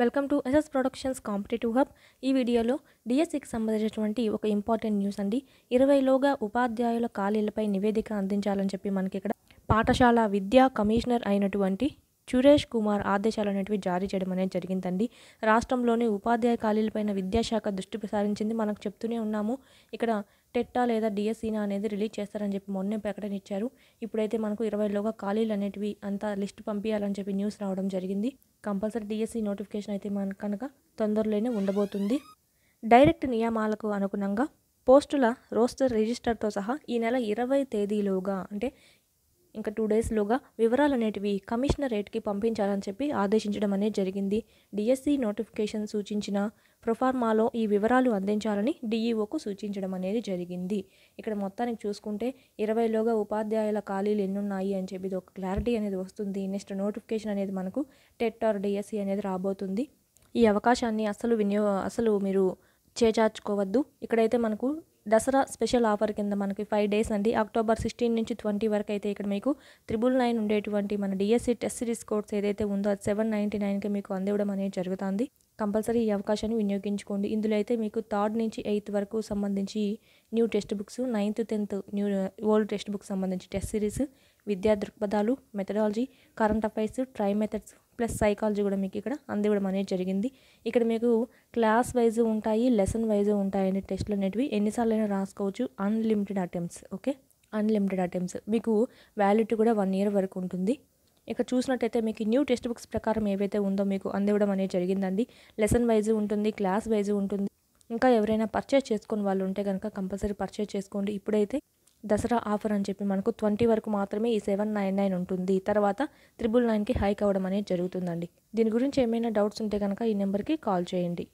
welcome to S S productions competitive hub ఈ వీడియోలో డిఎస్సికి సంబంధించినటువంటి ఒక ఇంపార్టెంట్ న్యూస్ అండి ఇరవైలోగా ఉపాధ్యాయుల ఖాళీలపై నివేదిక అందించాలని చెప్పి మనకి ఇక్కడ పాఠశాల విద్యా కమిషనర్ అయినటువంటి సురేష్ కుమార్ ఆదేశాలు అనేటివి జారీ చేయడం అనేది జరిగిందండి రాష్ట్రంలోని ఉపాధ్యాయ ఖాళీలపైన విద్యాశాఖ దృష్టి ప్రసారించింది మనకు చెప్తూనే ఉన్నాము ఇక్కడ టెట్టా లేదా డిఎస్సీనా అనేది రిలీజ్ చేస్తారని చెప్పి మొన్నే ప్రకటన ఇచ్చారు ఇప్పుడైతే మనకు ఇరవైలోగా ఖాళీలు అనేటివి అంతా లిస్ట్ పంపించాలని చెప్పి న్యూస్ రావడం జరిగింది కంపల్సరీ డిఎస్సీ నోటిఫికేషన్ అయితే మన కనుక తొందరలోనే ఉండబోతుంది డైరెక్ట్ నియమాలకు అనుగుణంగా పోస్టుల రోస్టర్ రిజిస్టర్తో సహా ఈ నెల ఇరవై తేదీలోగా అంటే ఇంకా టూ డేస్లోగా వివరాలు అనేటివి కమిషనరేట్కి పంపించాలని చెప్పి ఆదేశించడం అనేది జరిగింది డిఎస్సి నోటిఫికేషన్ సూచించిన ప్రొఫార్మాలో ఈ వివరాలు అందించాలని డిఈఓకు e సూచించడం అనేది జరిగింది ఇక్కడ మొత్తానికి చూసుకుంటే ఇరవైలోగా ఉపాధ్యాయుల ఖాళీలు ఎన్నున్నాయి అని చెప్పి ఒక క్లారిటీ అనేది వస్తుంది నెక్స్ట్ నోటిఫికేషన్ అనేది మనకు టెట్ ఆర్ డిఎస్సి అనేది రాబోతుంది ఈ అవకాశాన్ని అసలు వినియో అసలు మీరు చేజార్చుకోవద్దు ఇక్కడైతే మనకు దసరా స్పెషల్ ఆఫర్ కింద మనకి ఫైవ్ డేస్ అండి అక్టోబర్ సిక్స్టీన్ నుంచి ట్వంటీ వరకు అయితే ఇక్కడ మీకు త్రిబుల్ నైన్ ఉండేటువంటి మన డిఎస్సి టెస్ట్ సిరీస్ కోర్స్ ఏదైతే ఉందో అది సెవెన్ నైంటీ నైన్కి మీకు అందివ్వడం అనేది జరుగుతుంది కంపల్సరీ ఈ అవకాశాన్ని వినియోగించుకోండి ఇందులో అయితే మీకు థర్డ్ నుంచి ఎయిత్ వరకు సంబంధించి new text books ninth tenth new old text books సంబంధించి టెస్ట్ సిరీస్ విద్యా దృక్పథాలు methodology current affairs try methods plus psychology కూడా మీకు ఇక్కడ కూడా అనేది జరిగింది ఇక్కడ మీకు క్లాస్ వైజ్ ఉంటాయి లెసన్ వైజ్ ఉంటాయండి టెస్ట్లు అనేటివి ఎన్నిసార్లు అయినా రాసుకోవచ్చు unlimited attempts okay unlimited attempts మీకు వ్యాలిడిటీ కూడా వన్ ఇయర్ వరకు ఉంటుంది ఇక్కడ చూసినట్టయితే మీకు న్యూ టెక్స్ట్ బుక్స్ ప్రకారం ఏవైతే ఉందో మీకు అందివ్వడం అనేది జరిగిందండి లెసన్ వైజ్ ఉంటుంది క్లాస్ వైజ్ ఉంటుంది ఇంకా ఎవరైనా పర్చేస్ చేసుకుని వాళ్ళు ఉంటే కనుక కంపల్సరీ పర్చేస్ చేసుకోండి ఇప్పుడైతే దసరా ఆఫర్ అని చెప్పి మనకు ట్వంటీ వరకు మాత్రమే ఈ సెవెన్ నైన్ నైన్ ఉంటుంది తర్వాత త్రిబుల్ నైన్కి హైక్ అవ్వడం అనేది జరుగుతుందండి దీని గురించి ఏమైనా డౌట్స్ ఉంటే కనుక ఈ నెంబర్కి కాల్ చేయండి